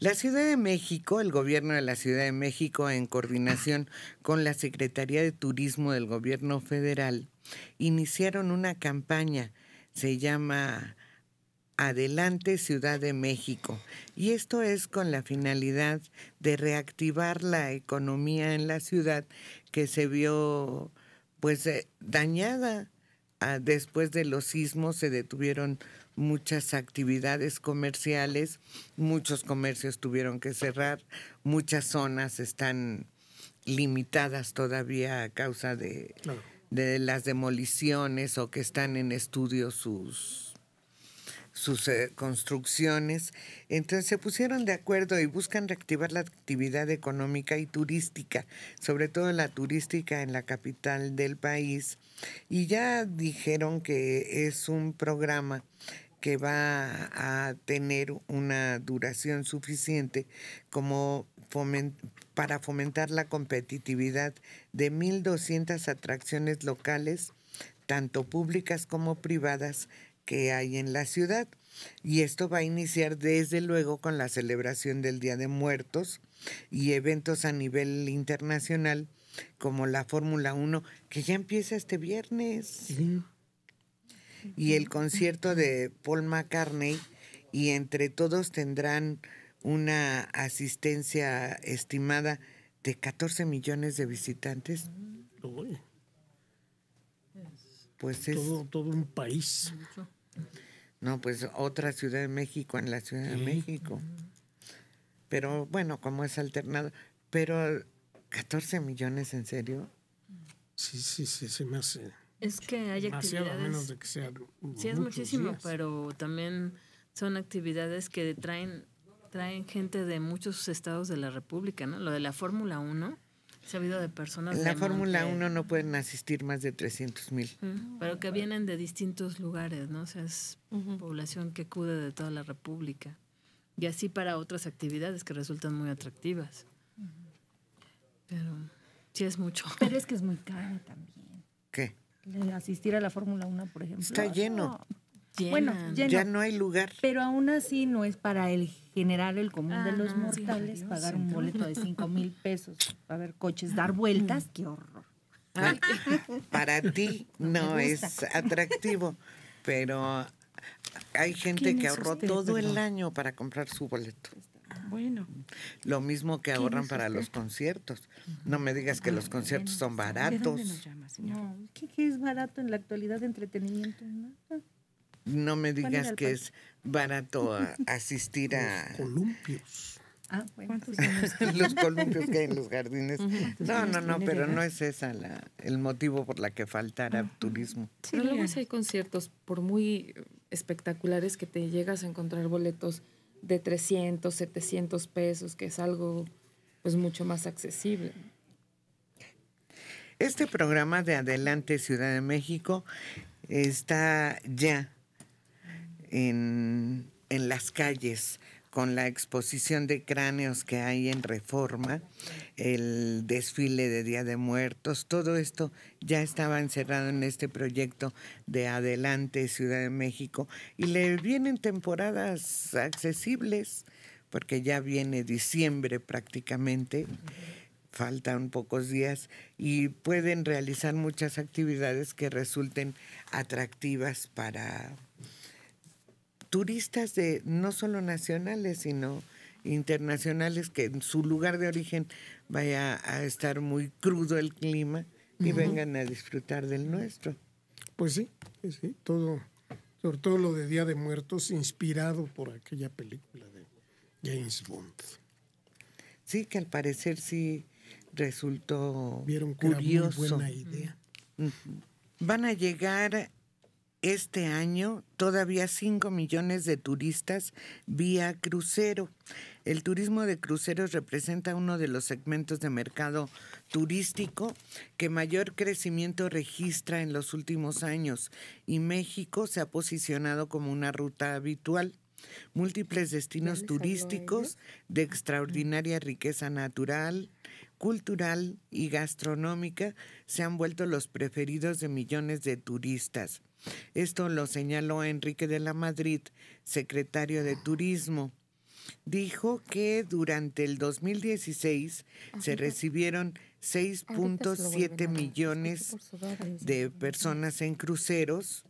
La Ciudad de México, el gobierno de la Ciudad de México, en coordinación con la Secretaría de Turismo del gobierno federal, iniciaron una campaña, se llama Adelante Ciudad de México. Y esto es con la finalidad de reactivar la economía en la ciudad que se vio pues eh, dañada Ah, después de los sismos se detuvieron muchas actividades comerciales, muchos comercios tuvieron que cerrar, muchas zonas están limitadas todavía a causa de, las demoliciones o que están en estudio sus sus eh, construcciones. Entonces se pusieron de acuerdo y buscan reactivar la actividad económica y turística, sobre todo la turística en la capital del país. Y ya dijeron que es un programa que va a tener una duración suficiente como para fomentar la competitividad de 1.200 atracciones locales tanto públicas como privadas que hay en la ciudad. Y esto va a iniciar desde luego con la celebración del Día de Muertos y eventos a nivel internacional como la Fórmula 1, que ya empieza este viernes. Y el concierto de Paul McCartney y entre todos tendrán una asistencia estimada de 14 millones de visitantes. Pues es todo, un país. No, pues otra Ciudad de México en la Ciudad de México. Pero bueno, como es alternado. Pero 14 millones en serio. Sí, sí, sí, sí me hace. Es que hay actividades. menos de que sea sí, es muchísimo, pero también son actividades que traen, traen gente de muchos estados de la República, ¿no? Lo de la Fórmula 1 habido de personas. En la Fórmula 1 no pueden asistir más de 300 mil. Pero que vienen de distintos lugares, ¿no? O sea, es población que acude de toda la República. Y así para otras actividades que resultan muy atractivas. Pero sí es mucho. Pero es que es muy caro también. ¿Qué? asistir a la Fórmula 1, por ejemplo. Está lleno. Bueno, ya no hay lugar. Pero aún así no es para el general, el común de los mortales, pagar un boleto de 5 mil pesos para ver coches dar vueltas. Mm. ¡Qué horror! para ti no es atractivo, pero hay gente que ahorró todo el año para comprar su boleto. Bueno. Lo mismo que ahorran para los conciertos. No me digas que ah, los conciertos son baratos. No, ¿qué, es barato en la actualidad de entretenimiento? No me digas que es barato asistir a... Los columpios. Ah, bueno. los columpios que hay en los jardines. No, no, no, pero no es esa la, el motivo por la que faltara turismo. Sí, pero luego hay conciertos, por muy espectaculares que te llegas a encontrar boletos de 300, 700 pesos, que es algo pues mucho más accesible. Este programa de Adelante Ciudad de México está ya en, las calles con la exposición de cráneos que hay en Reforma, el desfile de Día de Muertos, todo esto ya estaba encerrado en este proyecto de Adelante Ciudad de México y le vienen temporadas accesibles porque ya viene diciembre prácticamente, faltan pocos días y pueden realizar muchas actividades que resulten atractivas para turistas de no solo nacionales, sino internacionales, que en su lugar de origen vaya a estar muy crudo el clima y vengan a disfrutar del nuestro. Pues sí, todo, sobre todo lo de Día de Muertos, inspirado por aquella película de James Bond. Sí, que al parecer sí resultó Vieron que curioso. Era buena idea. Van a llegar este año todavía 5 millones de turistas vía crucero. El turismo de cruceros representa uno de los segmentos de mercado turístico que mayor crecimiento registra en los últimos años y México se ha posicionado como una ruta habitual múltiples destinos turísticos de extraordinaria riqueza natural, cultural y gastronómica se han vuelto los preferidos de millones de turistas. Esto lo señaló Enrique de la Madrid, secretario de Turismo. Dijo que durante el 2016 se recibieron 6.7 millones de personas en cruceros,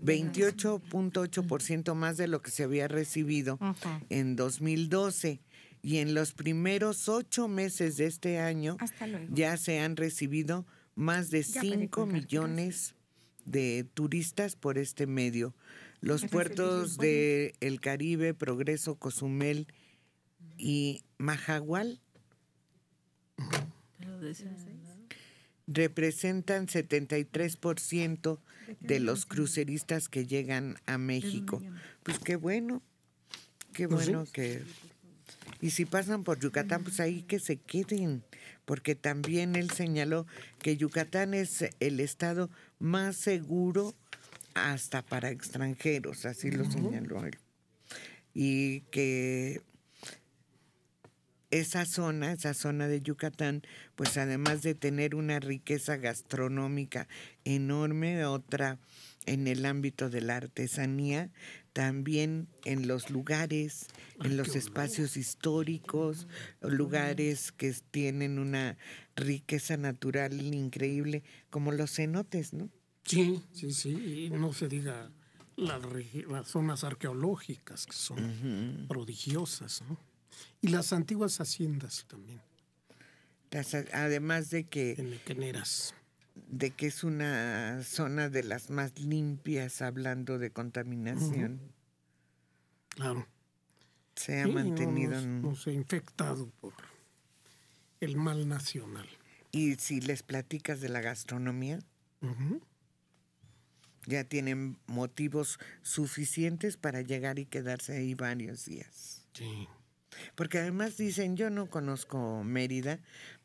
28.8% más de lo que se había recibido en 2012. Y en los primeros ocho meses de este año ya se han recibido más de 5 millones de turistas por este medio. Los puertos del el Caribe, Progreso, Cozumel y Majagual representan 73% de los cruceristas que llegan a México. Pues qué bueno, qué pues bueno que... Y si pasan por Yucatán, pues ahí que se queden, porque también él señaló que Yucatán es el estado más seguro hasta para extranjeros, así lo señaló él. Y que esa zona, esa zona de Yucatán, pues además de tener una riqueza gastronómica enorme, otra en el ámbito de la artesanía, también en los lugares, en los espacios históricos, lugares que tienen una riqueza natural increíble, como los cenotes, ¿no? Sí, sí, sí, y no se diga las, zonas arqueológicas que son prodigiosas, ¿no? Y las antiguas haciendas también. además de que... De que es una zona de las más limpias hablando de contaminación. Claro. Se ha mantenido... No, se ha infectado por el mal nacional. ¿Y si les platicas de la gastronomía? Ya tienen motivos suficientes para llegar y quedarse ahí varios días. Sí. Porque además dicen, yo no conozco Mérida,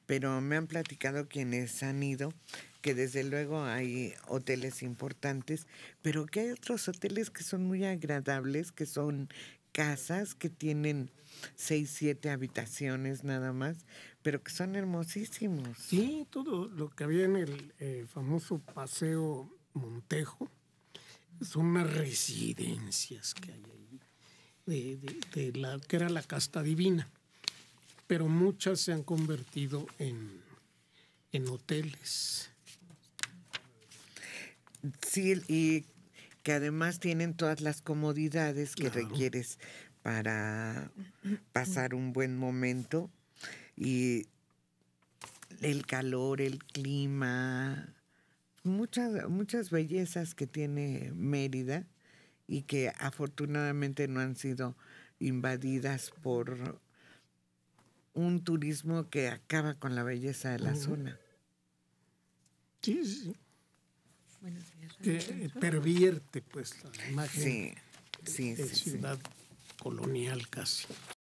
pero me han platicado quienes han ido que desde luego hay hoteles importantes, pero que hay otros hoteles que son muy agradables, que son casas que tienen seis, siete habitaciones nada más, pero que son hermosísimos. Sí, todo lo que había en el eh, famoso Paseo Montejo son unas residencias que hay ahí de, la que era la casta divina, pero muchas se han convertido en, hoteles. Sí, y que además tienen todas las comodidades que requieres para pasar un buen momento y el calor, el clima, muchas, muchas bellezas que tiene Mérida y que afortunadamente no han sido invadidas por un turismo que acaba con la belleza de la zona. Sí, sí. Que eh, pervierte pues la imagen sí, sí, de ciudad colonial casi.